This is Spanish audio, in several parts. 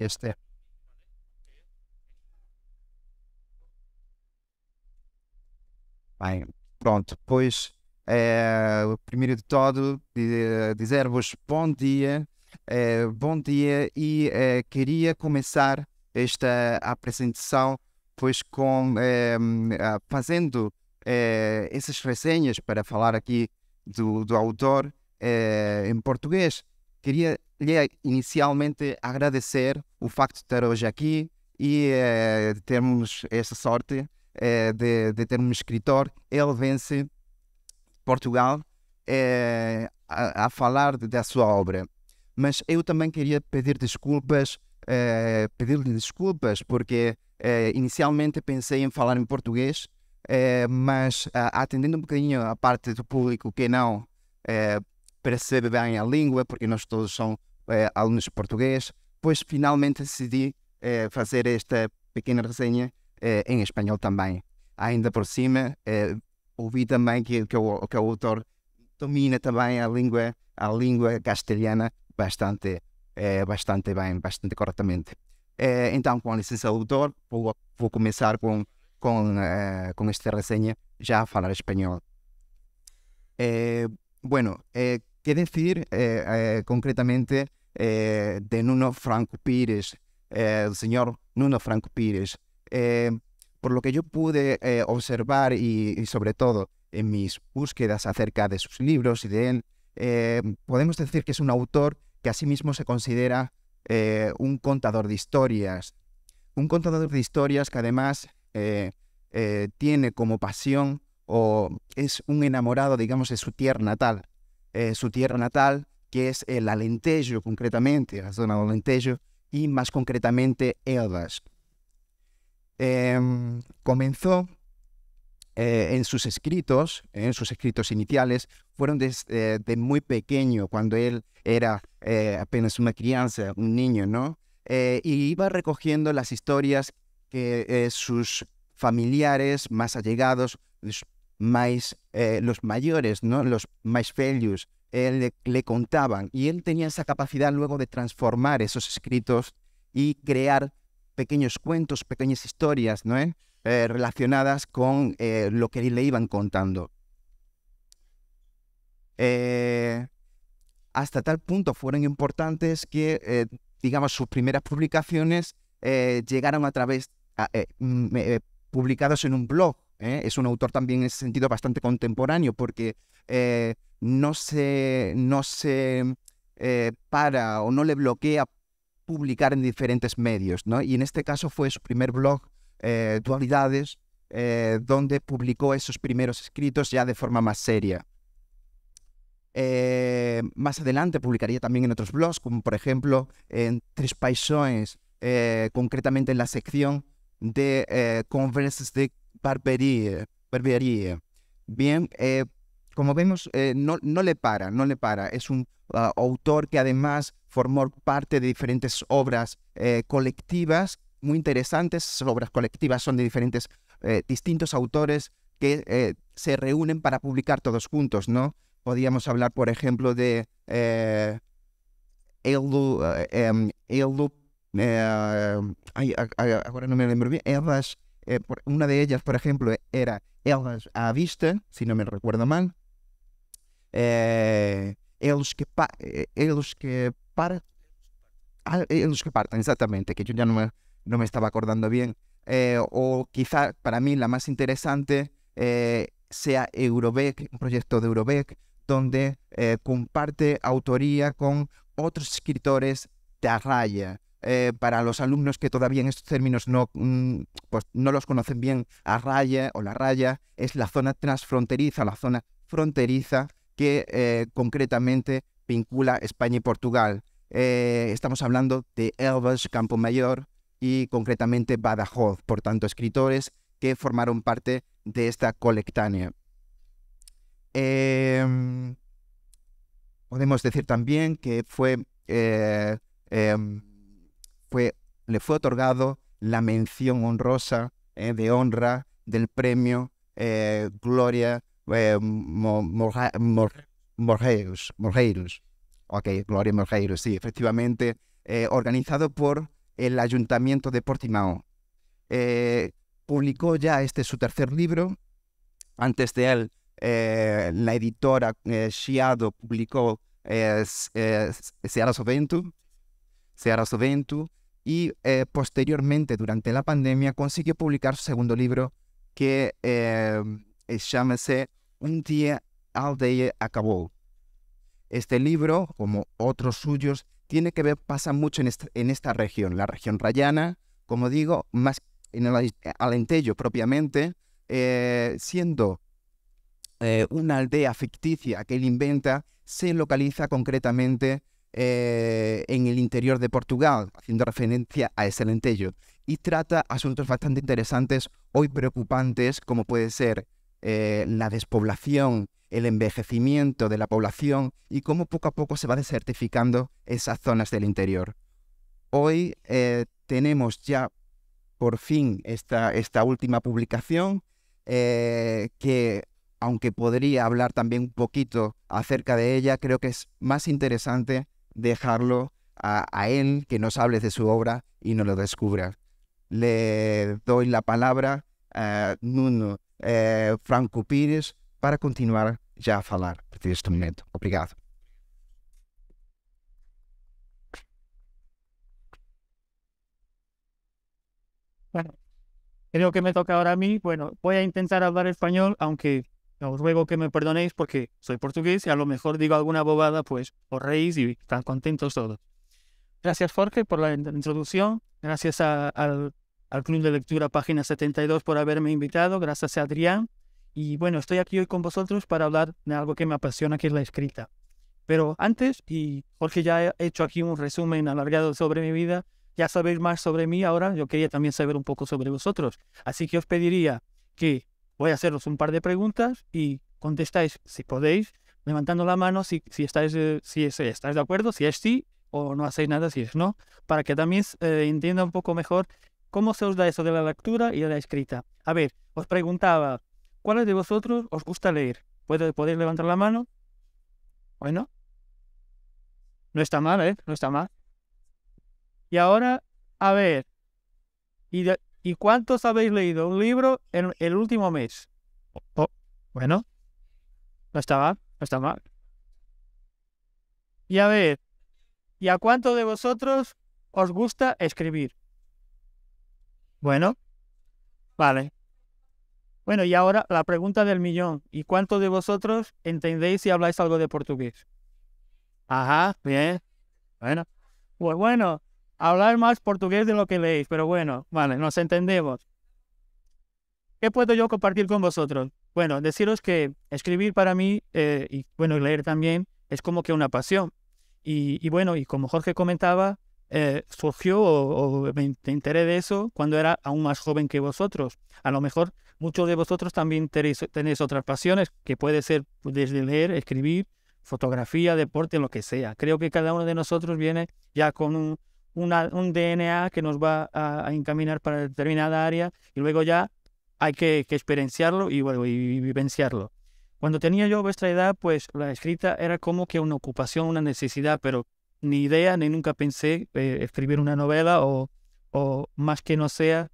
Este é. Bem, pronto, pois é, primeiro de todo dizer-vos bom dia, é, bom dia e é, queria começar esta apresentação pois com é, fazendo é, essas resenhas para falar aqui do, do autor é, em português Queria lhe eh, inicialmente agradecer o facto de estar hoje aqui e eh, termos esta sorte eh, de, de ter um escritor ele vence Portugal a, a, falar da sua obra. Mas eu também queria pedir desculpas, pedir-lhe desculpas, porque inicialmente pensei em falar em português, mas atendendo um bocadinho a parte do público que não perceber bem a língua, porque nós todos somos é, eh, alunos de português. Pois finalmente decidi é, fazer esta pequena resenha é, em espanhol também. Ainda por cima, ouvi também que, que, o, que o autor domina também a língua, a língua castelhana bastante, bastante bem, bastante corretamente. então, com a licença do autor, vou, vou começar com, com, com esta resenha já a falar espanhol. bueno, ¿Qué decir eh, eh, concretamente eh, de Nuno Franco Pires, el señor Nuno Franco Pires? por lo que yo pude observar y, sobre todo en mis búsquedas acerca de sus libros y de él, podemos decir que es un autor que asimismo se considera un contador de historias. Un contador de historias que además tiene como pasión o es un enamorado, digamos, de su tierra natal eh, su tierra natal, que es el Alentejo concretamente, la zona del Alentejo, y más concretamente Elvas. Em, comenzó eh, en sus escritos, en sus escritos iniciales, fueron desde eh, muy pequeño, cuando él era apenas una crianza, un niño, ¿no? y iba recogiendo las historias que sus familiares más allegados, más eh, los mayores, ¿no? los más bellos, le, contaban. Y él tenía esa capacidad luego de transformar esos escritos y crear pequeños cuentos, pequeñas historias ¿no? Eh, relacionadas con eh, lo que le iban contando. hasta tal punto fueron importantes que, digamos, sus primeras publicaciones llegaron a través, mm, publicados en un blog ¿eh? Es un autor también en ese sentido bastante contemporáneo porque eh, no se, no se eh, para o no le bloquea publicar en diferentes medios, ¿no? Y en este caso fue su primer blog, Dualidades, donde publicó esos primeros escritos ya de forma más seria. más adelante publicaría también en otros blogs, como por ejemplo en Tres Paisones, concretamente en la sección de eh, conversas de barbería. barbería. Bien, eh, como vemos, eh, no, no, le para, no le para. Es un ah, autor que además formó parte de diferentes obras eh, colectivas muy interesantes. Esas obras colectivas son de diferentes, distintos autores que se reúnen para publicar todos juntos, ¿no? Podríamos hablar, por ejemplo, de Elu, em, ahora no me bien, eh, una de ellas, por ejemplo, e, era Elas a Vista, si no me recuerdo mal. Eh, que partan, eh, que ah, que exactamente, que yo ya no me, no me estaba acordando bien. Eh, o quizá para mí la más interesante sea Eurobeck, un proyecto de Eurobeck, donde comparte autoría con otros escritores de Arraya. Eh, para los alumnos que todavía en estos términos no, mm, pues no los conocen bien, a raya o la raya es la zona transfronteriza, la zona fronteriza que eh, concretamente vincula España y Portugal. Eh, estamos hablando de Elvas, Campo Mayor y concretamente Badajoz, por tanto, escritores que formaron parte de esta colectánea. Em, podemos decir también que fue eh, em, le fue otorgado la mención honrosa eh, de honra del premio eh, Gloria eh, Ok, Gloria Morreiros, sí, efectivamente, eh, organizado por el Ayuntamiento de Portimao. publicó ya este su tercer libro. Antes de él, la editora Chiado publicó Seara Soventu, Seara Sovento, y eh, posteriormente, durante la pandemia, consiguió publicar su segundo libro que eh, llámese Un día al día acabó. Este libro, como otros suyos, tiene que ver, pasa mucho en esta, región, la región rayana, como digo, más en el alentello propiamente, eh, siendo eh, una aldea ficticia que él inventa, se localiza concretamente eh, en el interior de Portugal, haciendo referencia a ese lentello, y trata asuntos bastante interesantes, hoy preocupantes, como puede ser eh, la despoblación, el envejecimiento de la población y cómo poco a poco se va desertificando esas zonas del interior. Hoy eh, tenemos ya por fin esta, esta última publicación que aunque podría hablar también un poquito acerca de ella, creo que es más interesante dejarlo a, él que nos hable de su obra y nos lo descubra. Le doy la palabra a Nuno eh, Franco Pires para continuar ya a hablar en este momento. Obrigado. Bueno, creo que me toca ahora a mí. Bueno, voy a intentar hablar español, aunque os ruego que me perdonéis porque soy portugués y a lo mejor digo alguna bobada, pues os reís y están contentos todos. Gracias Jorge por la introducción, gracias al, Club de Lectura Página 72 por haberme invitado, gracias a Adrián. Y bueno, estoy aquí hoy con vosotros para hablar de algo que me apasiona, que es la escrita. Pero antes, y Jorge ya ha hecho aquí un resumen alargado sobre mi vida, ya sabéis más sobre mí ahora, yo quería también saber un poco sobre vosotros. Así que os pediría que voy a haceros un par de preguntas y contestáis, si podéis, levantando la mano si, si, estáis, eh, si, estáis de acuerdo, si es sí o no hacéis nada si es no, para que también eh, entienda un poco mejor cómo se os da eso de la lectura y de la escrita. A ver, os preguntaba, ¿cuáles de vosotros os gusta leer? ¿Podéis levantar la mano? Bueno, no está mal, ¿eh? No está mal. Y ahora, a ver, y de, ¿Y cuántos habéis leído un libro en el último mes? Oh, bueno, no está mal, no está mal. Y a ver, ¿y a cuántos de vosotros os gusta escribir? Bueno, vale. Bueno, y ahora la pregunta del millón. ¿Y cuántos de vosotros entendéis si habláis algo de portugués? Ajá, bien. Bueno, pues bueno, hablar más portugués de lo que leéis, pero bueno, vale, nos entendemos. ¿Qué puedo yo compartir con vosotros? Bueno, deciros que escribir para mí eh, y bueno, leer también es como que una pasión. Y, bueno, y como Jorge comentaba, eh, surgió o, me enteré de eso cuando era aún más joven que vosotros. A lo mejor muchos de vosotros también tenéis, tenéis otras pasiones, que puede ser desde leer, escribir, fotografía, deporte, lo que sea. Creo que cada uno de nosotros viene ya con un, un DNA que nos va a, encaminar para determinada área y luego ya hay que, experienciarlo y, vivenciarlo. Cuando tenía yo vuestra edad, pues la escrita era como que una ocupación, una necesidad, pero ni idea, ni nunca pensé eh, escribir una novela o, o más que no sea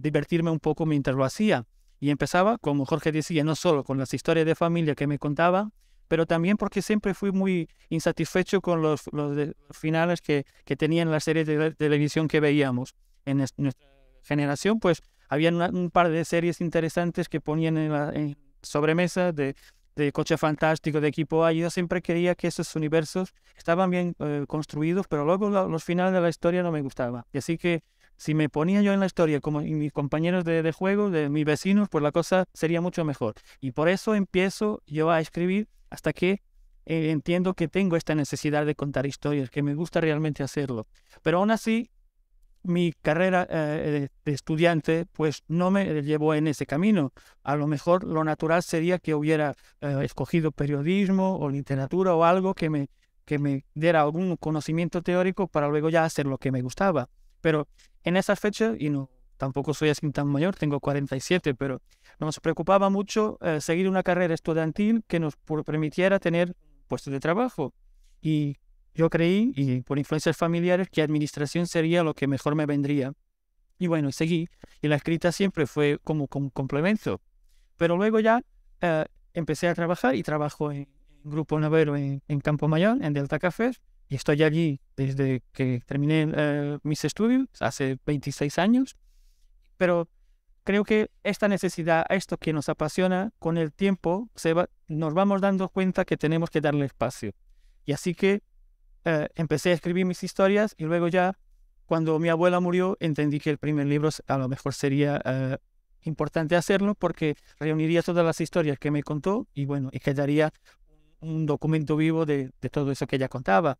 divertirme un poco mientras lo hacía. Y empezaba, como Jorge decía, no solo con las historias de familia que me contaba, pero también porque siempre fui muy insatisfecho con los, los, finales que, que tenían las series de, televisión que veíamos. En nuestra generación, pues, había un par de series interesantes que ponían en la sobremesa de, de Coche Fantástico, de Equipo A. Yo siempre creía que esos universos estaban bien eh, construidos, pero luego los finales de la historia no me gustaban. Y así que si me ponía yo en la historia como mis compañeros de, de, juego, de mis vecinos, pues la cosa sería mucho mejor. Y por eso empiezo yo a escribir hasta que eh, entiendo que tengo esta necesidad de contar historias, que me gusta realmente hacerlo. Pero aún así, mi carrera eh, de estudiante pues no me llevó en ese camino. A lo mejor lo natural sería que hubiera eh, escogido periodismo o literatura o algo que me, que me diera algún conocimiento teórico para luego ya hacer lo que me gustaba. Pero en esa fecha, y no, tampoco soy así tan mayor, tengo 47, pero nos preocupaba mucho eh, seguir una carrera estudiantil que nos permitiera tener puestos de trabajo. Y yo creí, y por influencias familiares, que administración sería lo que mejor me vendría. Y bueno, seguí, y la escrita siempre fue como, como complemento. Pero luego ya eh, empecé a trabajar y trabajo en, Grupo Navero en, Campo Mayor, en Delta Cafés, y estoy allí desde que terminé eh, mis estudios, hace 26 años pero creo que esta necesidad, esto que nos apasiona, con el tiempo nos vamos dando cuenta que tenemos que darle espacio. Y así que eh, empecé a escribir mis historias y luego ya, cuando mi abuela murió, entendí que el primer libro a lo mejor sería eh, importante hacerlo porque reuniría todas las historias que me contó y bueno, y quedaría un documento vivo de, de todo eso que ella contaba.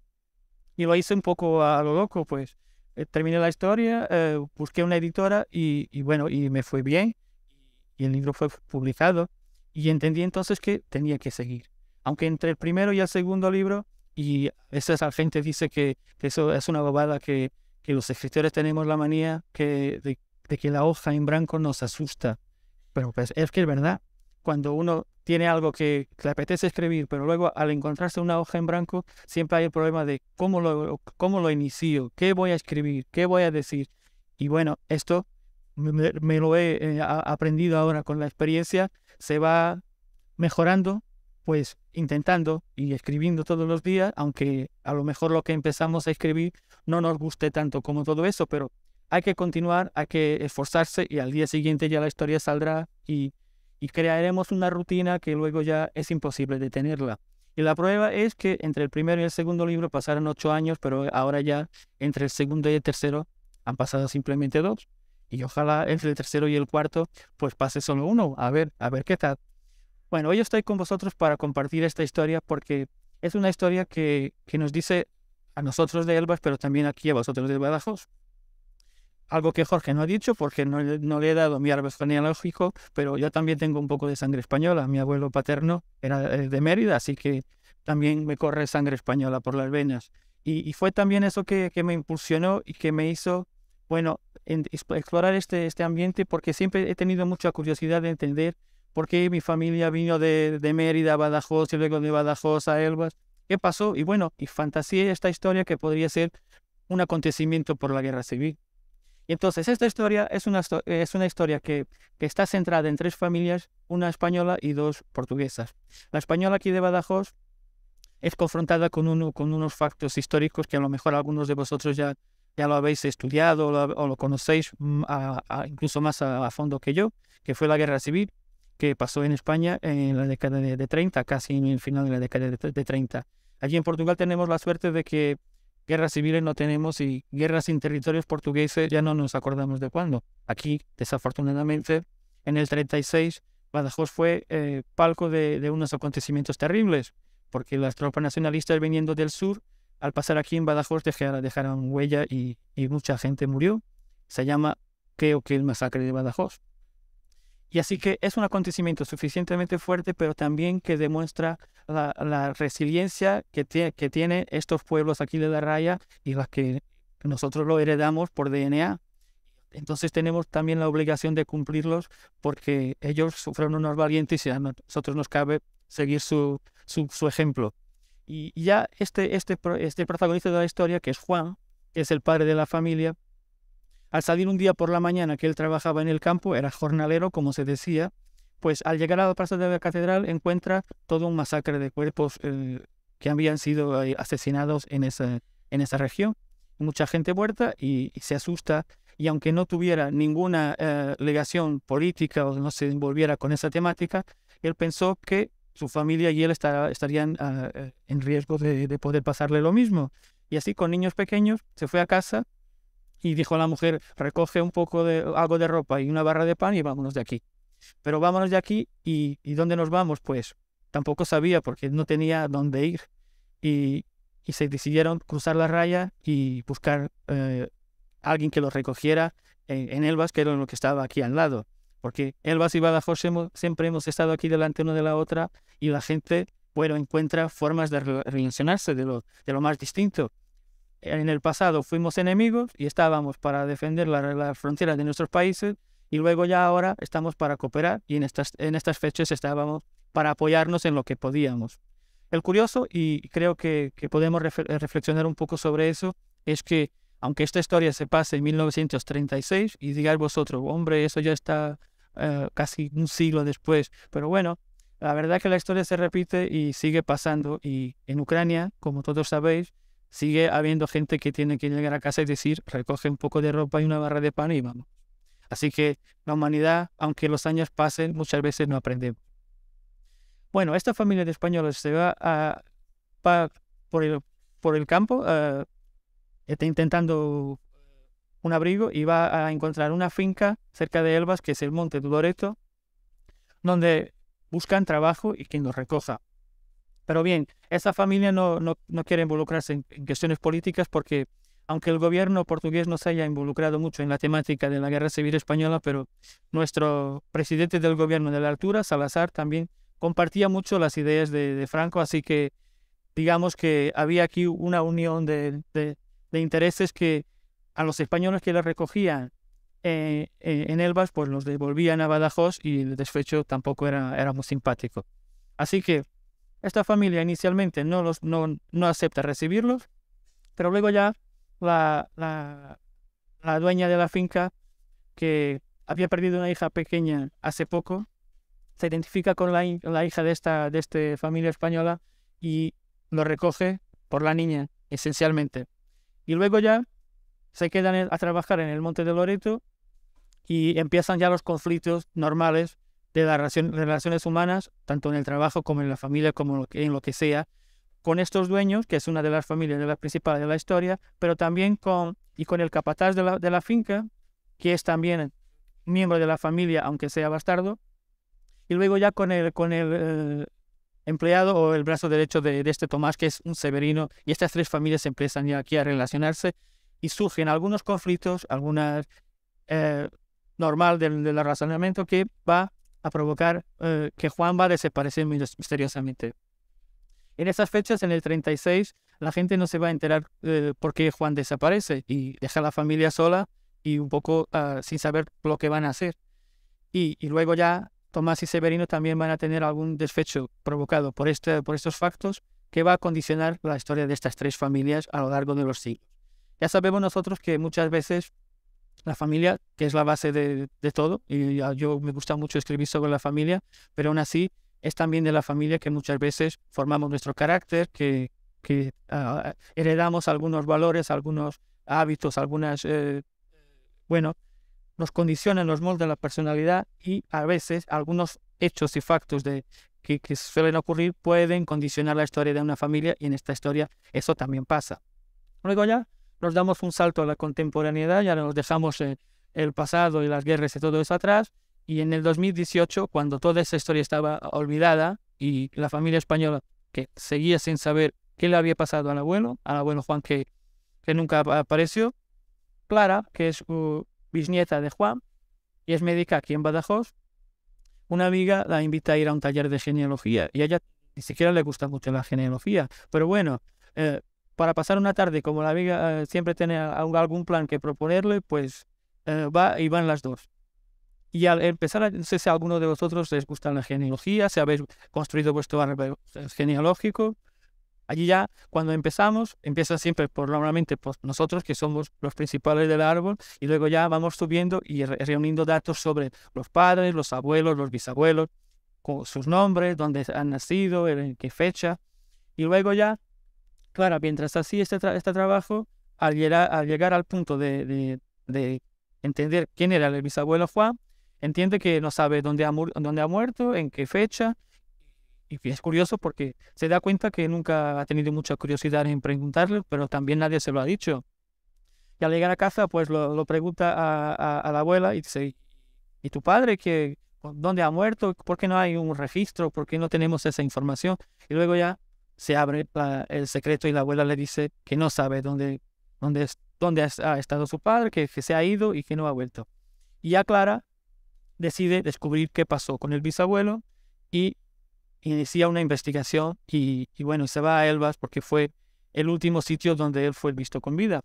Y lo hice un poco a lo loco, pues eh, terminé la historia, eh, busqué una editora y, bueno, y me fue bien. Y el libro fue publicado. Y entendí entonces que tenía que seguir. Aunque entre el primero y el segundo libro, y esa gente dice que, eso es una bobada, que, que, los escritores tenemos la manía que, de, de que la hoja en blanco nos asusta. Pero pues, es que es verdad, cuando uno tiene algo que, le apetece escribir, pero luego al encontrarse una hoja en blanco, siempre hay el problema de cómo lo, cómo lo inicio, qué voy a escribir, qué voy a decir. Y bueno, esto me, lo he eh, aprendido ahora con la experiencia, se va mejorando, pues intentando y escribiendo todos los días, aunque a lo mejor lo que empezamos a escribir no nos guste tanto como todo eso, pero hay que continuar, hay que esforzarse y al día siguiente ya la historia saldrá y y crearemos una rutina que luego ya es imposible detenerla. Y la prueba es que entre el primero y el segundo libro pasaron ocho años, pero ahora ya entre el segundo y el tercero han pasado simplemente dos. Y ojalá entre el tercero y el cuarto pues pase solo uno. A ver, a ver qué tal. Bueno, hoy estoy con vosotros para compartir esta historia porque es una historia que, que nos dice a nosotros de Elbas, pero también aquí a vosotros de Badajoz algo que Jorge no ha dicho porque no, le he dado mi árbol genealógico, pero yo también tengo un poco de sangre española. Mi abuelo paterno era eh, de Mérida, así que también me corre sangre española por las venas. Y, fue también eso que, me impulsionó y que me hizo, bueno, explorar este, este ambiente porque siempre he tenido mucha curiosidad de entender por qué mi familia vino de, Mérida a Badajoz y luego de Badajoz a Elbas. ¿Qué pasó? Y bueno, y fantaseé esta historia que podría ser un acontecimiento por la guerra civil y entonces esta historia es una, es una historia que, que, está centrada en tres familias, una española y dos portuguesas. La española aquí de Badajoz es confrontada con, uno, con unos factos históricos que a lo mejor algunos de vosotros ya, ya lo habéis estudiado o lo, conocéis mm, incluso más a, fondo que yo, que fue la guerra civil que pasó en España en la década de, 30, casi en el final de la década de, de 30. Allí en Portugal tenemos la suerte de que guerras civiles no tenemos y guerras en territorios portugueses ya no nos acordamos de cuándo. Aquí, desafortunadamente, en el 36, Badajoz fue eh, palco de, unos acontecimientos terribles, porque las tropas nacionalistas viniendo del sur, al pasar aquí en Badajoz, dejaron, huella y, y mucha gente murió. Se llama, creo que, el masacre de Badajoz. Y así que es un acontecimiento suficientemente fuerte, pero también que demuestra la, resiliencia que, que tienen estos pueblos aquí de la raya y las que nosotros lo heredamos por DNA. Entonces tenemos también la obligación de cumplirlos porque ellos sufrieron unos valientes y a nosotros nos cabe seguir su, su, ejemplo. Y ya este, este, este protagonista de la historia, que es Juan, es el padre de la familia, al salir un día por la mañana que él trabajaba en el campo, era jornalero, como se decía, pues al llegar a la plaza de la catedral encuentra todo un masacre de cuerpos eh, que habían sido eh, asesinados en esa, en esa región. Mucha gente muerta y, se asusta. Y aunque no tuviera ninguna eh, legación política o no se envolviera con esa temática, él pensó que su familia y él estarían ah, en riesgo de poder pasarle lo mismo. Y así con niños pequeños se fue a casa y dijo la mujer, recoge un poco de algo de ropa y una barra de pan y vámonos de aquí. Pero vámonos de aquí y, ¿dónde nos vamos? Pues tampoco sabía porque no tenía dónde ir. Y, se decidieron cruzar la raya y buscar eh, alguien que los recogiera en, Elbas, que era lo que estaba aquí al lado. Porque Elbas y Badajoz siempre hemos estado aquí delante una de la otra y la gente, bueno, encuentra formas de relacionarse de lo, de lo más distinto en el pasado fuimos enemigos y estábamos para defender las fronteras de nuestros países y luego ya ahora estamos para cooperar y en estas, en estas fechas estábamos para apoyarnos en lo que podíamos. El curioso, y creo que, podemos eh, reflexionar un poco sobre eso, es que aunque esta historia se pase en 1936 y digáis vosotros, hombre, eso ya está eh, casi un siglo después, pero bueno, la verdad es que la historia se repite y sigue pasando y en Ucrania, como todos sabéis, sigue habiendo gente que tiene que llegar a casa y decir, recoge un poco de ropa y una barra de pan y vamos. Así que la humanidad, aunque los años pasen, muchas veces no aprendemos. Bueno, esta familia de españoles se va, a, por, el, campo, eh, está intentando un abrigo y va a encontrar una finca cerca de Elvas, que es el monte Tudoreto donde buscan trabajo y quien los recoja. Pero bien, esa familia no, no, no quiere involucrarse en, cuestiones políticas porque, aunque el gobierno portugués no se haya involucrado mucho en la temática de la guerra civil española, pero nuestro presidente del gobierno de la altura, Salazar, también compartía mucho las ideas de, Franco, así que digamos que había aquí una unión de, de, intereses que a los españoles que la recogían eh, eh, en Elbas, pues los devolvían a Badajoz y el desfecho tampoco era, era muy simpático. Así que esta familia inicialmente no, los, no, acepta recibirlos, pero luego ya la, la, dueña de la finca, que había perdido una hija pequeña hace poco, se identifica con la, hija de esta, de esta familia española y lo recoge por la niña, esencialmente. Y luego ya se quedan a trabajar en el Monte de Loreto y empiezan ya los conflictos normales de las relaciones humanas, tanto en el trabajo como en la familia, como en lo que sea, con estos dueños, que es una de las familias de las principales de la historia, pero también con, y con el capataz de la, finca, que es también miembro de la familia, aunque sea bastardo, y luego ya con el, con el eh, empleado o el brazo derecho de, este Tomás, que es un severino, y estas tres familias empiezan ya aquí a relacionarse y surgen algunos conflictos, algunas eh, normal del, del, razonamiento que va a provocar eh, que Juan va a desaparecer misteriosamente. En esas fechas, en el 36, la gente no se va a enterar eh, por qué Juan desaparece y deja a la familia sola y un poco ah, sin saber lo que van a hacer. Y, luego ya Tomás y Severino también van a tener algún desfecho provocado por, este, por estos factos que va a condicionar la historia de estas tres familias a lo largo de los siglos. Ya sabemos nosotros que muchas veces la familia, que es la base de, todo, y yo me gusta mucho escribir sobre la familia, pero aún así es también de la familia que muchas veces formamos nuestro carácter, que, que ah, heredamos algunos valores, algunos hábitos, algunas, eh, bueno, nos condicionan, los nos de la personalidad y a veces algunos hechos y factos de, que, que suelen ocurrir pueden condicionar la historia de una familia y en esta historia eso también pasa. Luego ya nos damos un salto a la contemporaneidad, ya nos dejamos eh, el pasado y las guerras y todo eso atrás. Y en el 2018, cuando toda esa historia estaba olvidada y la familia española que seguía sin saber qué le había pasado al abuelo, al abuelo Juan que, que nunca apareció, Clara, que es bisnieta de Juan y es médica aquí en Badajoz, una amiga la invita a ir a un taller de genealogía y a ella ni siquiera le gusta mucho la genealogía, pero bueno, eh, para pasar una tarde, como la amiga eh, siempre tiene algún plan que proponerle, pues eh, va y van las dos. Y al empezar, no sé si a alguno de vosotros les gusta la genealogía, si habéis construido vuestro árbol genealógico, allí ya cuando empezamos, empieza siempre por normalmente nosotros que somos los principales del árbol y luego ya vamos subiendo y reuniendo datos sobre los padres, los abuelos, los bisabuelos, con sus nombres, dónde han nacido, en qué fecha. Y luego ya Clara, mientras así este, este trabajo, al llegar, al punto de, entender quién era el bisabuelo Juan, entiende que no sabe dónde ha, dónde ha muerto, en qué fecha, y es curioso porque se da cuenta que nunca ha tenido mucha curiosidad en preguntarle, pero también nadie se lo ha dicho. Y al llegar a casa, pues lo, pregunta a, la abuela y dice, ¿y tu padre que ¿Dónde ha muerto? ¿Por qué no hay un registro? ¿Por qué no tenemos esa información? Y luego ya se abre el secreto y la abuela le dice que no sabe dónde, dónde, dónde ha estado su padre, que, que se ha ido y que no ha vuelto. Y ya Clara decide descubrir qué pasó con el bisabuelo y inicia una investigación y, y, bueno, se va a Elvas porque fue el último sitio donde él fue visto con vida.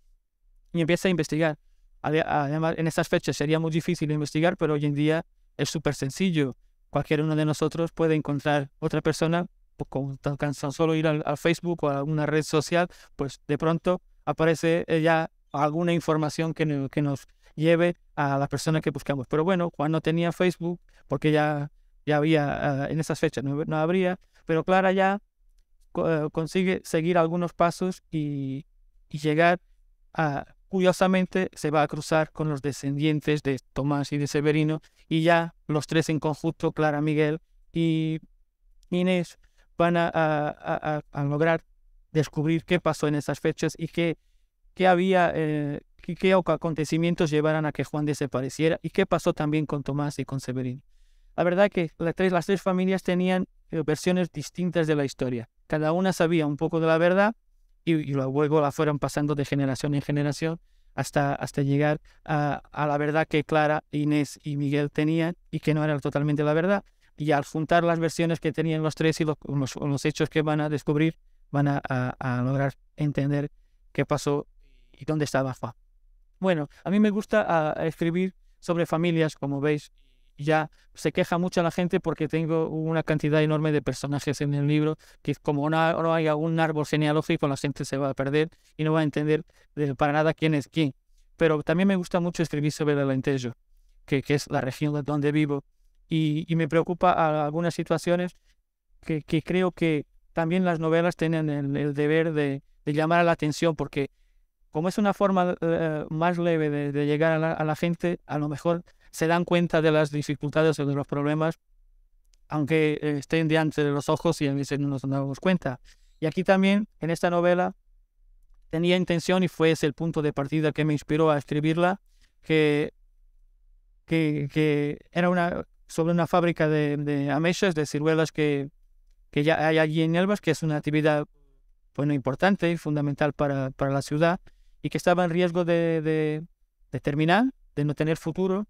Y empieza a investigar. Además, en esas fechas sería muy difícil investigar, pero hoy en día es súper sencillo. Cualquier uno de nosotros puede encontrar otra persona con tan, solo ir al, a Facebook o a alguna red social, pues de pronto aparece eh, ya alguna información que, que nos lleve a las personas que buscamos. Pero bueno, Juan no tenía Facebook porque ya, ya había, ah, en esas fechas no, habría, pero Clara ya eh, consigue seguir algunos pasos y, y llegar a, curiosamente, se va a cruzar con los descendientes de Tomás y de Severino y ya los tres en conjunto, Clara, Miguel y Inés, van a, lograr descubrir qué pasó en esas fechas y qué, había, eh, qué, acontecimientos llevaran a que Juan desapareciera y qué pasó también con Tomás y con Severino. La verdad que las tres, familias tenían eh, versiones distintas de la historia. Cada una sabía un poco de la verdad y, luego la fueron pasando de generación en generación hasta, hasta llegar a, a la verdad que Clara, Inés y Miguel tenían y que no era totalmente la verdad y al juntar las versiones que tenían los tres y los, hechos que van a descubrir, van a, lograr entender qué pasó y dónde estaba Fa. Bueno, a mí me gusta escribir sobre familias, como veis, ya se queja mucho la gente porque tengo una cantidad enorme de personajes en el libro que como no, hay algún árbol genealógico la gente se va a perder y no va a entender para nada quién es quién. Pero también me gusta mucho escribir sobre el Lentejo, que, que es la región donde vivo y, me preocupa algunas situaciones que, creo que también las novelas tienen el, deber de, llamar a la atención, porque como es una forma eh, más leve de, llegar a la, gente, a lo mejor se dan cuenta de las dificultades o de los problemas, aunque eh, estén delante de los ojos y a veces no nos damos cuenta. Y aquí también, en esta novela, tenía intención y fue ese el punto de partida que me inspiró a escribirla, que, que era una, sobre una fábrica de, de de ciruelas que, que, ya hay allí en Elbas que es una actividad bueno, importante y fundamental para, para, la ciudad y que estaba en riesgo de, de, terminar, de no tener futuro.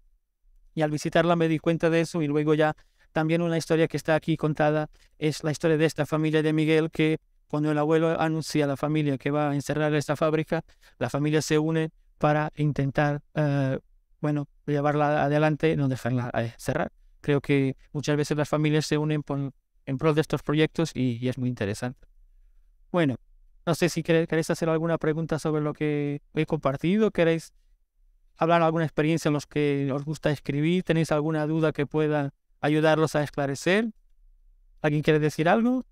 Y al visitarla me di cuenta de eso y luego ya también una historia que está aquí contada es la historia de esta familia de Miguel que cuando el abuelo anuncia a la familia que va a encerrar esta fábrica, la familia se une para intentar, eh, bueno, llevarla adelante y no dejarla eh, cerrar creo que muchas veces las familias se unen en pro de estos proyectos y, es muy interesante. Bueno, no sé si queréis hacer alguna pregunta sobre lo que he compartido, queréis hablar de alguna experiencia en los que os gusta escribir, tenéis alguna duda que pueda ayudarlos a esclarecer. ¿Alguien quiere decir algo?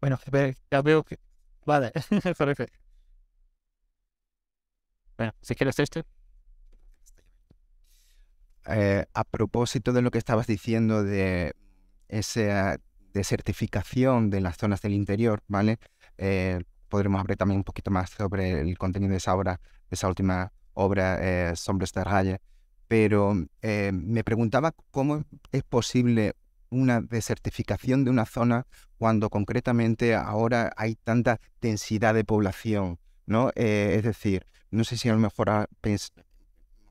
Bueno, ya veo que... Vale, perfecto. Bueno, si quieres esto eh, a propósito de lo que estabas diciendo de esa desertificación de las zonas del interior, ¿vale? Eh, podremos hablar también un poquito más sobre el contenido de esa obra, de esa última obra, eh, Sombras de Raya. Pero eh, me preguntaba cómo es posible una desertificación de una zona cuando concretamente ahora hay tanta densidad de población, ¿no? es decir, no sé si a lo mejor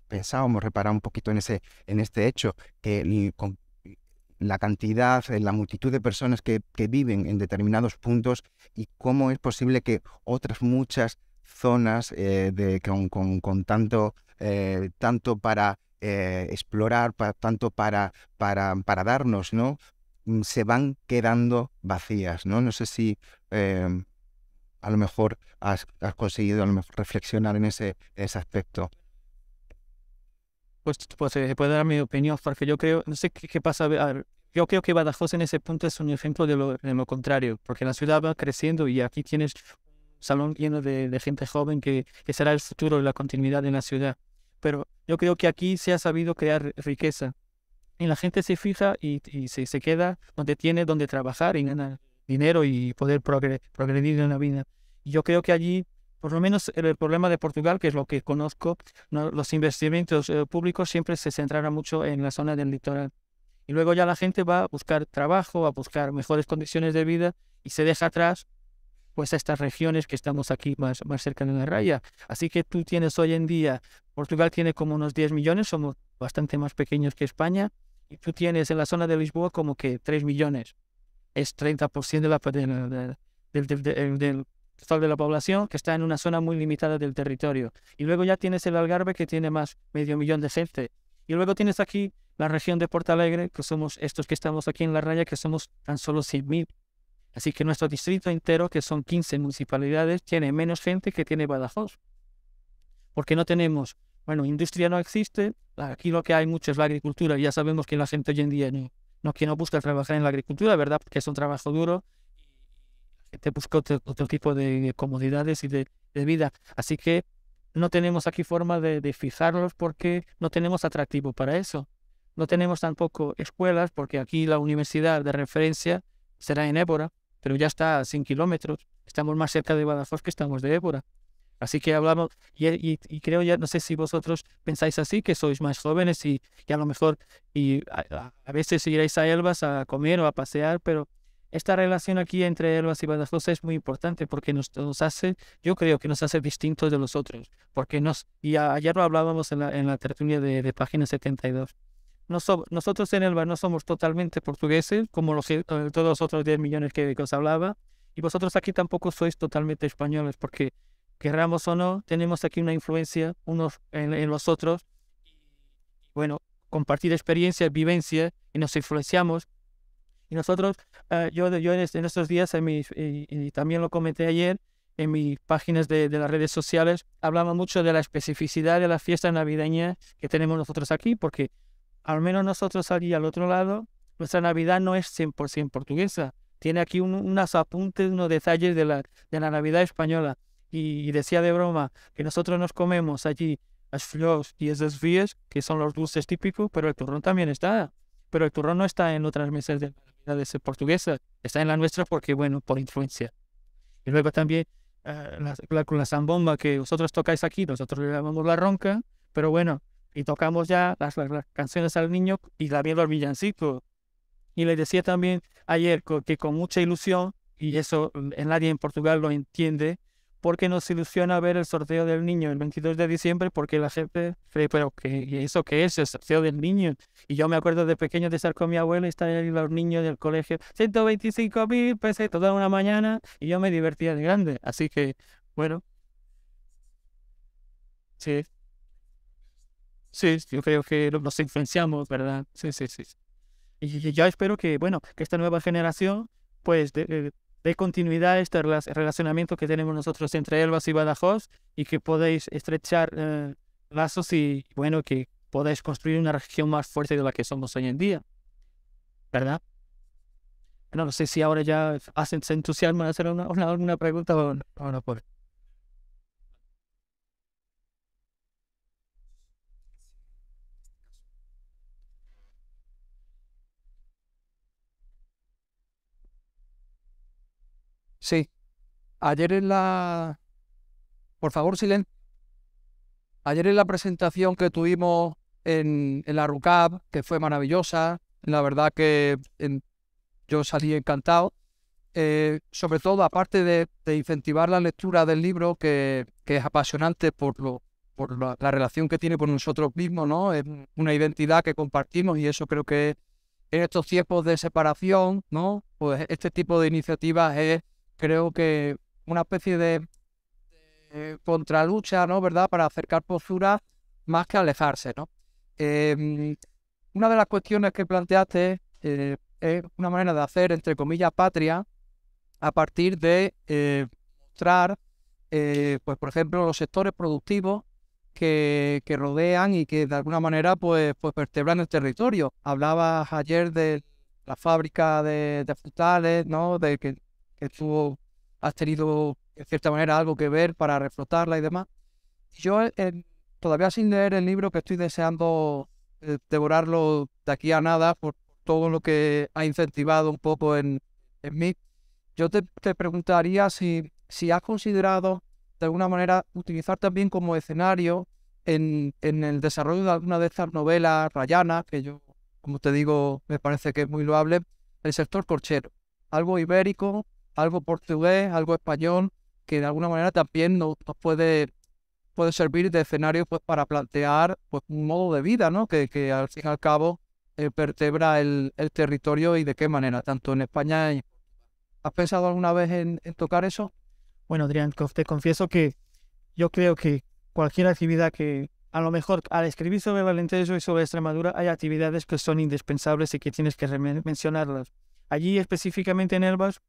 pensábamos reparar un poquito en, ese, en este hecho, que con la cantidad, eh, la multitud de personas que, viven en determinados puntos y cómo es posible que otras muchas zonas eh, de, con, con, tanto, eh, tanto para explorar, para, tanto para, para, para darnos, ¿no? Mm, se van quedando vacías. No, no sé si em, a lo mejor has, conseguido reflexionar en ese, ese aspecto pues, se pues, eh, puede dar mi opinión, porque yo creo, no sé qué, pasa, yo creo que Badajoz en ese punto es un ejemplo de lo, contrario, porque la ciudad va creciendo y aquí tienes un salón lleno de, gente joven que, que, será el futuro, y la continuidad de la ciudad. Pero yo creo que aquí se ha sabido crear riqueza y la gente se fija y, se, queda donde tiene donde trabajar y ganar dinero y poder progresar progredir en la vida. Yo creo que allí por lo menos el, problema de Portugal, que es lo que conozco, los investimentos eh, públicos siempre se centraron mucho en la zona del litoral. Y luego ya la gente va a buscar trabajo, a buscar mejores condiciones de vida y se deja atrás pues a estas regiones que estamos aquí más, más cerca de la raya. Así que tú tienes hoy en día, Portugal tiene como unos 10 millones, somos bastante más pequeños que España, y tú tienes en la zona de Lisboa como que 3 millones. Es 30% de la, del de la población, que está en una zona muy limitada del territorio. Y luego ya tienes el Algarve, que tiene más medio millón de gente. Y luego tienes aquí la región de Portalegre Alegre, que somos estos que estamos aquí en la raya, que somos tan solo 100.000. Así que nuestro distrito entero, que son 15 municipalidades, tiene menos gente que tiene Badajoz. Porque no tenemos, bueno, industria no existe, aquí lo que hay mucho es la agricultura, ya sabemos que la gente hoy en día no, no, que no busca trabajar en la agricultura, ¿verdad? que es un trabajo duro, te busca otro, tipo de comodidades y de, vida. Así que no tenemos aquí forma de, fijarlos porque no tenemos atractivo para eso. No tenemos tampoco escuelas porque aquí la universidad de referencia será en Ébora, pero ya está a 100 kilómetros. Estamos más cerca de Badajoz que estamos de Ébora. Así que hablamos, y, creo ya, no sé si vosotros pensáis así, que sois más jóvenes y, a lo mejor y a, veces iréis a Elbas a comer o a pasear, pero esta relación aquí entre Elvas y Badajoz es muy importante porque nos, hace, yo creo que nos hace distintos de los otros, porque nos, y ayer lo hablábamos en la, tertulia de, página 72, nosotros en Elvas no somos totalmente portugueses, como los, eh, todos los otros 10 millones que, os hablaba, y vosotros aquí tampoco sois totalmente españoles, porque querramos o no, tenemos aquí una influencia unos en, los otros. Bueno, compartir experiencia, vivencia y nos influenciamos y nosotros, eh, yo, yo este, en, estos días, en mis, y, también lo comenté ayer, en mis páginas de, las redes sociales, hablaba mucho de la especificidad de la fiesta navideña que tenemos nosotros aquí, porque al menos nosotros allí al otro lado, nuestra Navidad no es 100% portuguesa. Tiene aquí unos apuntes, unos detalles de la, de la Navidad española. Y, decía de broma que nosotros nos comemos allí las flores y esas vías, que son los dulces típicos, pero el turrón también está. Pero el turrón no está en otras mesas del la de ser portuguesa, está en la nuestra porque, bueno, por influencia. Y luego también ah, con la, la, zambomba que vosotros tocáis aquí, nosotros le llamamos la ronca, pero bueno, y tocamos ya las, canciones al niño y también los villancicos. Y le decía también ayer que con mucha ilusión, y eso nadie en Portugal lo entiende, porque nos ilusiona ver el sorteo del niño el 22 de diciembre, porque la gente cree, pero que ¿eso qué es? El sorteo del niño. Y yo me acuerdo de pequeño de estar con mi abuelo y estar ahí los niños del colegio, 125 mil pesos toda una mañana, y yo me divertía de grande. Así que, bueno. Sí. Sí, yo creo que nos influenciamos, ¿verdad? Sí, sí, sí. Y yo espero que, bueno, que esta nueva generación, pues, de, eh, de continuidad este relacionamiento que tenemos nosotros entre Elbas y Badajoz y que podéis estrechar eh, lazos y, bueno, que podáis construir una región más fuerte de la que somos hoy en día. ¿Verdad? No, no sé si ahora ya hacen, se entusiasman a hacer alguna pregunta o no, por. Sí. Ayer en la... Por favor, silencio. Ayer en la presentación que tuvimos en, la RUCAP, que fue maravillosa, la verdad que yo salí encantado. Eh, sobre todo, aparte de, incentivar la lectura del libro, que, que es apasionante por, lo, por la, la, relación que tiene con nosotros mismos, ¿no? Es una identidad que compartimos y eso creo que en estos tiempos de separación, ¿no? Pues este tipo de iniciativas es creo que una especie de eh, contralucha, ¿no? ¿Verdad? Para acercar posturas más que alejarse, ¿no? Em, una de las cuestiones que planteaste eh, es una manera de hacer, entre comillas, patria a partir de eh, mostrar, pues, por ejemplo, los sectores productivos que, rodean y que de alguna manera pues, pues vertebran el territorio. Hablabas ayer de la fábrica de, de frutales, ¿no? De que tú has tenido, en cierta manera, algo que ver para reflotarla y demás. Yo eh, todavía sin leer el libro que estoy deseando eh, devorarlo de aquí a nada por todo lo que ha incentivado un poco en, mí. Yo te, preguntaría si, si has considerado de alguna manera utilizar también como escenario en, en, el desarrollo de alguna de estas novelas rayanas, que yo, como te digo, me parece que es muy loable, el sector corchero. Algo ibérico algo portugués, algo español, que de alguna manera también nos, puede, puede servir de escenario pues, para plantear pues, un modo de vida, ¿no? que, que al fin y al cabo eh, vertebra el, territorio y de qué manera, tanto en España ¿Has pensado alguna vez en, tocar eso? Bueno, Adrián, te confieso que yo creo que cualquier actividad que a lo mejor al escribir sobre Valentejo y sobre Extremadura hay actividades que son indispensables y que tienes que mencionarlas. Allí específicamente en Elbas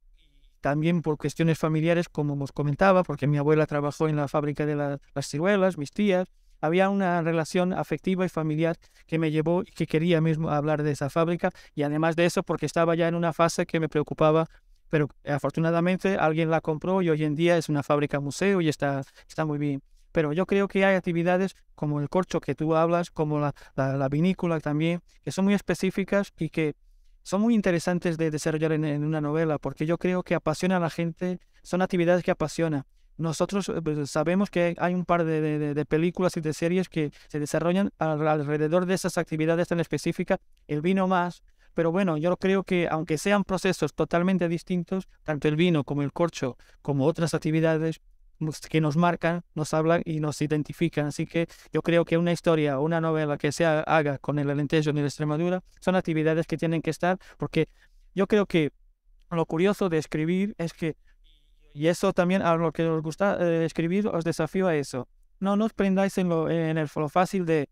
también por cuestiones familiares, como os comentaba, porque mi abuela trabajó en la fábrica de las ciruelas, mis tías, había una relación afectiva y familiar que me llevó y que quería mismo hablar de esa fábrica y además de eso porque estaba ya en una fase que me preocupaba pero afortunadamente alguien la compró y hoy en día es una fábrica museo y está, está muy bien. Pero yo creo que hay actividades como el corcho que tú hablas, como la, la, la vinícola también, que son muy específicas y que son muy interesantes de desarrollar en, una novela, porque yo creo que apasiona a la gente, son actividades que apasiona. Nosotros eh, pues, sabemos que hay un par de, películas y de series que se desarrollan alrededor de esas actividades tan específicas, el vino más, pero bueno, yo creo que aunque sean procesos totalmente distintos, tanto el vino como el corcho, como otras actividades, que nos marcan, nos hablan y nos identifican. Así que yo creo que una historia o una novela que se haga con el Alentejo en la Extremadura son actividades que tienen que estar, porque yo creo que lo curioso de escribir es que, y eso también a lo que os gusta eh, escribir, os desafío a eso. No, no os prendáis en lo, en el, fácil de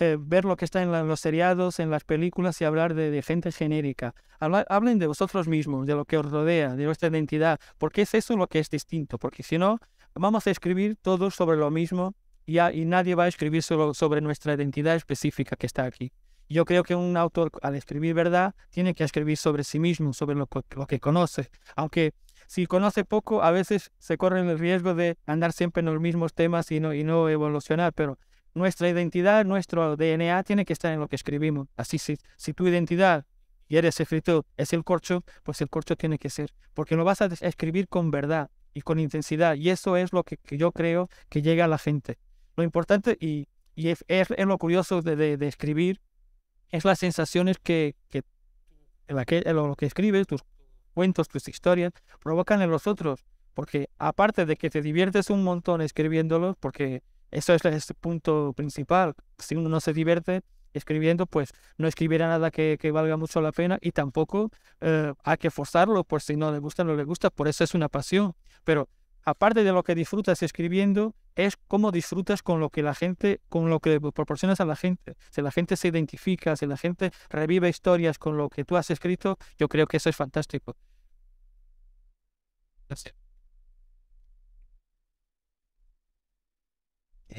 eh, ver lo que está en los seriados, en las películas y hablar de, gente genérica. hablen de vosotros mismos, de lo que os rodea, de vuestra identidad, porque es eso lo que es distinto, porque si no, vamos a escribir todos sobre lo mismo y, nadie va a escribir solo sobre nuestra identidad específica que está aquí. Yo creo que un autor, al escribir verdad, tiene que escribir sobre sí mismo, sobre lo, que conoce. Aunque si conoce poco, a veces se corre el riesgo de andar siempre en los mismos temas y no, no evolucionar, pero nuestra identidad, nuestro DNA tiene que estar en lo que escribimos. Así, si, si tu identidad y eres escritor es el corcho, pues el corcho tiene que ser, porque lo vas a escribir con verdad con intensidad. Y eso es lo que, yo creo que llega a la gente. Lo importante y, y es, lo curioso de, de, escribir, es las sensaciones que, que, en la que lo que escribes, tus cuentos, tus historias, provocan en los otros. Porque aparte de que te diviertes un montón escribiéndolos, porque eso es el punto principal, si uno no se divierte, escribiendo, pues no escribirá nada que, valga mucho la pena y tampoco eh, hay que forzarlo, pues si no le gusta, no le gusta, por eso es una pasión. Pero aparte de lo que disfrutas escribiendo, es cómo disfrutas con lo que la gente, con lo que proporcionas a la gente. Si la gente se identifica, si la gente revive historias con lo que tú has escrito, yo creo que eso es fantástico. Gracias.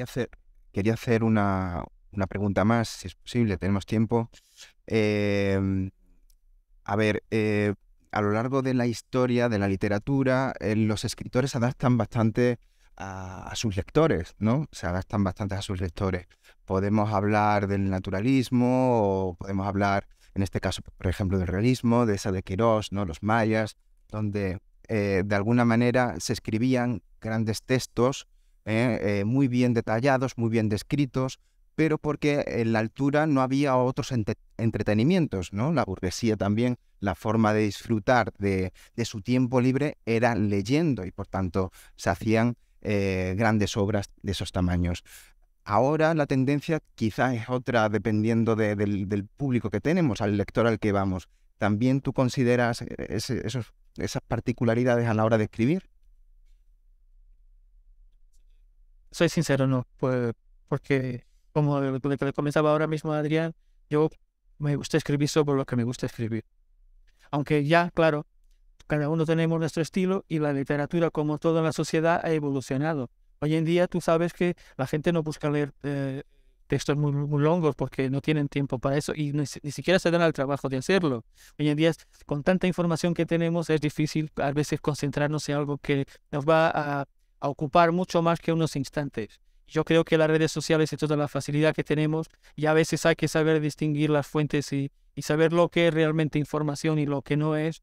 hacer, quería hacer una, una pregunta más, si es posible, tenemos tiempo. Em, a ver, eh, a lo largo de la historia, de la literatura, eh, los escritores adaptan bastante a, sus lectores, ¿no? Se adaptan bastante a sus lectores. Podemos hablar del naturalismo o podemos hablar, en este caso, por ejemplo, del realismo, de esa de Quirós, ¿no? Los mayas, donde eh, de alguna manera se escribían grandes textos muy bien detallados, muy bien descritos, pero porque en la altura no había otros entretenimientos, ¿no? La burguesía también, la forma de disfrutar de, su tiempo libre era leyendo y por tanto se hacían eh, grandes obras de esos tamaños. Ahora la tendencia quizás es otra dependiendo del, público que tenemos, al lector al que vamos. ¿También tú consideras eh, esas particularidades a la hora de escribir? Soy sincero, no, pues porque como lo que comenzaba ahora mismo Adrián, yo me gusta escribir sobre lo que me gusta escribir. Aunque ya, claro, cada uno tenemos nuestro estilo y la literatura, como toda la sociedad, ha evolucionado. Hoy en día tú sabes que la gente no busca leer eh, textos muy, muy, longos porque no tienen tiempo para eso y ni, siquiera se dan al trabajo de hacerlo. Hoy en día, con tanta información que tenemos, es difícil a veces concentrarnos en algo que nos va a ocupar mucho más que unos instantes. Yo creo que las redes sociales y toda la facilidad que tenemos, y a veces hay que saber distinguir las fuentes y, y saber lo que es realmente información y lo que no es,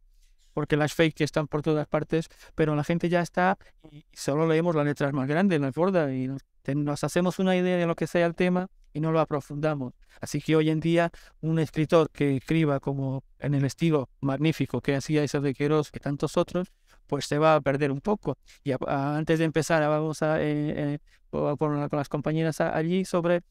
porque las fake están por todas partes, pero la gente ya está y solo leemos las letras más grandes, las gordas, y nos, hacemos una idea de lo que sea el tema y no lo aprofundamos. Así que hoy en día un escritor que escriba como en el estilo magnífico que hacía Isabel de Queiroz y tantos otros, pues se va a perder un poco. Y antes de empezar, ah, vamos a, eh, eh con, las compañeras allí sobre,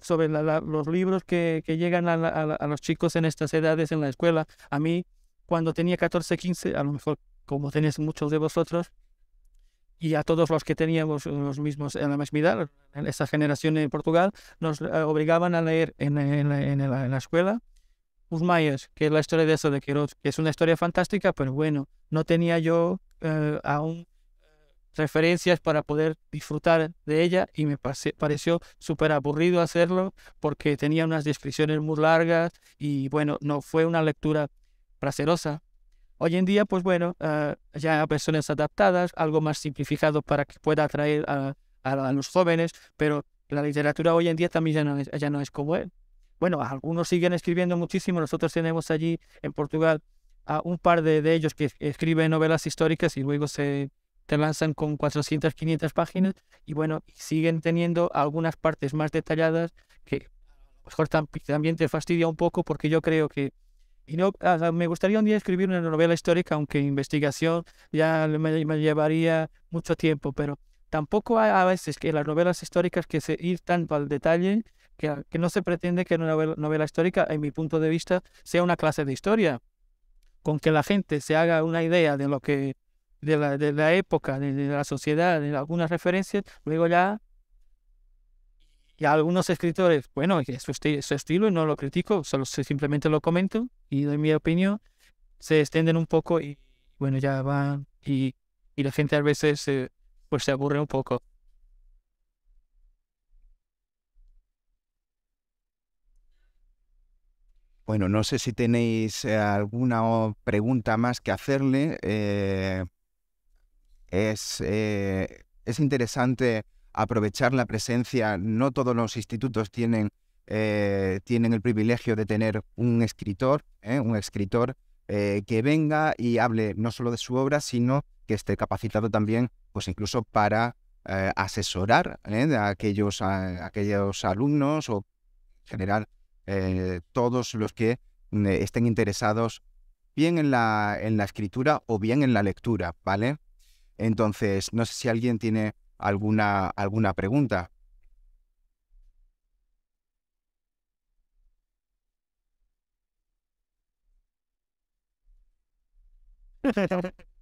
sobre los libros que, que llegan a, los chicos en estas edades en la escuela. A mí, cuando tenía 14, 15, a lo mejor como tenéis muchos de vosotros, y a todos los que teníamos los mismos en la misma edad, en esa generación en Portugal, nos eh, obligaban a leer en, en, en la escuela Mayers, que es la historia de eso de Quirós, que es una historia fantástica, pero bueno, no tenía yo eh, aún eh, referencias para poder disfrutar de ella y me pareció súper aburrido hacerlo porque tenía unas descripciones muy largas y bueno, no fue una lectura placerosa. Hoy en día, pues bueno, eh, ya hay versiones adaptadas, algo más simplificado para que pueda atraer a, los jóvenes, pero la literatura hoy en día también ya no es, ya no es como él. Bueno, algunos siguen escribiendo muchísimo. Nosotros tenemos allí en Portugal a un par de, de ellos que escriben novelas históricas y luego se, te lanzan con 400, 500 páginas y bueno, siguen teniendo algunas partes más detalladas que a lo mejor también te fastidia un poco porque yo creo que... Y no, ah, ah, me gustaría un día escribir una novela histórica, aunque investigación ya me, me llevaría mucho tiempo, pero tampoco hay a veces que las novelas históricas que se ir tanto al detalle Ah, que, no se pretende que una novela, histórica, en mi punto de vista, sea una clase de historia. Con que la gente se haga una idea de lo que de la, época, de, la sociedad, de algunas referencias, luego ya, Y algunos escritores, bueno, es su, estilo y no lo critico, solo, simplemente lo comento y en mi opinión, se extienden un poco y bueno, ya van y, la gente a veces pues se aburre un poco. Bueno, no sé si tenéis eh, alguna pregunta más que hacerle. Eh, es, eh, es, interesante aprovechar la presencia. No todos los institutos tienen, tienen el privilegio de tener un escritor, un escritor que venga y hable no solo de su obra, sino que esté capacitado también, pues incluso para asesorar a aquellos, aquellos alumnos o en general eh, todos los que eh, estén interesados bien en la, en la escritura o bien en la lectura, ¿vale? Entonces, no sé si alguien tiene alguna, alguna pregunta.